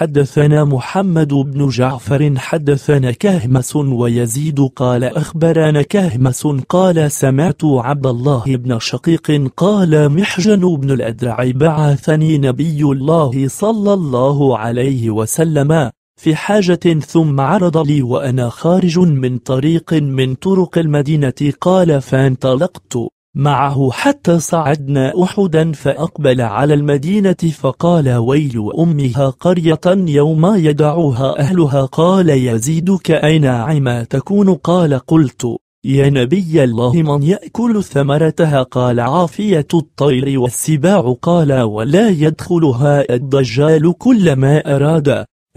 حدثنا محمد بن جعفر حدثنا كهمس ويزيد قال أخبرنا كهمس قال سمعت عبد الله بن شقيق قال محجن بن الأدرع بعثني نبي الله صلى الله عليه وسلم في حاجة ثم عرض لي وأنا خارج من طريق من طرق المدينة قال فانطلقت معه حتى صعدنا أحدا فأقبل على المدينة فقال ويل أمها قرية يوم يدعوها أهلها قال يزيدك أي عما تكون قال قلت يا نبي الله من يأكل ثمرتها قال عافية الطير والسباع قال ولا يدخلها الدجال كلما أراد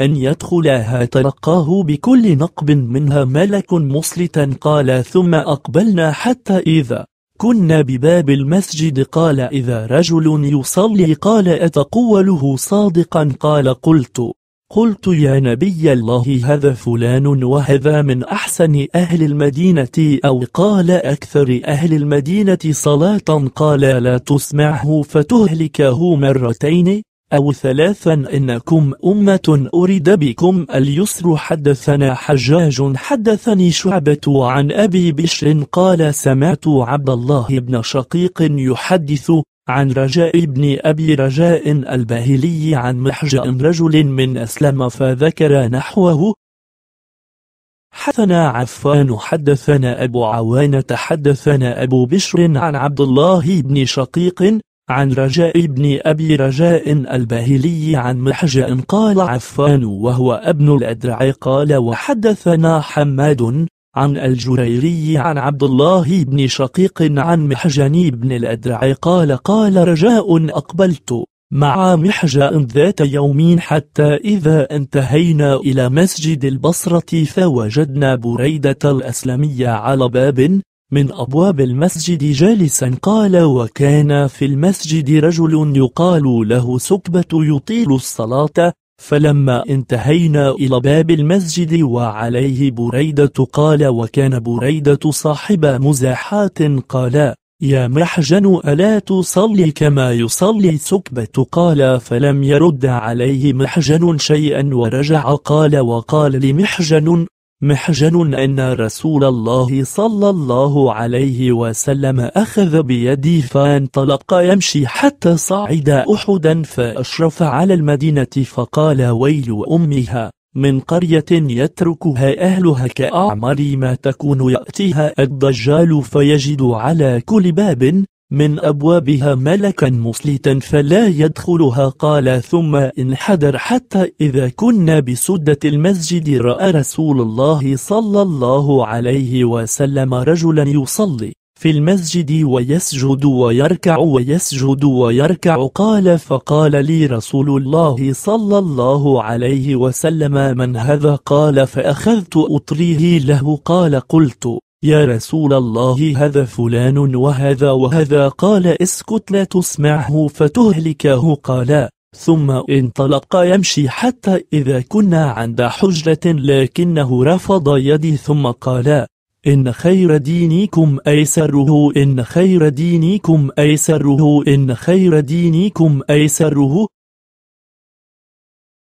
أن يدخلها تلقاه بكل نقب منها ملك مسلتا قال ثم أقبلنا حتى إذا كنا بباب المسجد قال إذا رجل يصلي قال أتقوله صادقا قال قلت قلت يا نبي الله هذا فلان وهذا من أحسن أهل المدينة أو قال أكثر أهل المدينة صلاة قال لا تسمعه فتهلكه مرتين أو ثلاثا إنكم أمة أريد بكم اليسر حدثنا حجاج حدثني شعبة عن أبي بشر قال سمعت عبد الله بن شقيق يحدث عن رجاء بن أبي رجاء الباهلي عن محجأ رجل من أسلم فذكر نحوه حدثنا عفان حدثنا أبو عوانة حدثنا أبو بشر عن عبد الله بن شقيق عن رجاء بن أبي رجاء الباهلي عن محجة قال عفان وهو ابن الأدرع قال وحدثنا حماد عن الجريري عن عبد الله بن شقيق عن محجن بن الأدرع قال قال رجاء أقبلت مع محجة ذات يوم حتى إذا انتهينا إلى مسجد البصرة فوجدنا بريدة الأسلمية على باب من أبواب المسجد جالسا قال وكان في المسجد رجل يقال له سكبة يطيل الصلاة فلما انتهينا إلى باب المسجد وعليه بريدة قال وكان بريدة صاحب مزاحات قال يا محجن ألا تصلي كما يصلي سكبة قال فلم يرد عليه محجن شيئا ورجع قال وقال لمحجن محجن أن رسول الله صلى الله عليه وسلم أخذ بيدي فانطلق يمشي حتى صعد أحدا فأشرف على المدينة فقال ويل أمها من قرية يتركها أهلها كأعمر ما تكون يأتيها الدجال فيجد على كل باب من أبوابها ملكا مسلتا فلا يدخلها قال ثم انحدر حتى إذا كنا بسدة المسجد رأى رسول الله صلى الله عليه وسلم رجلا يصلي في المسجد ويسجد ويركع ويسجد ويركع قال فقال لي رسول الله صلى الله عليه وسلم من هذا قال فأخذت أطريه له قال قلت يا رسول الله هذا فلان وهذا وهذا قال اسكت لا تسمعه فتهلكه قال ثم انطلق يمشي حتى إذا كنا عند حجرة لكنه رفض يدي ثم قال إن خير دينكم أيسره إن خير دينكم أيسره إن خير دينكم أيسره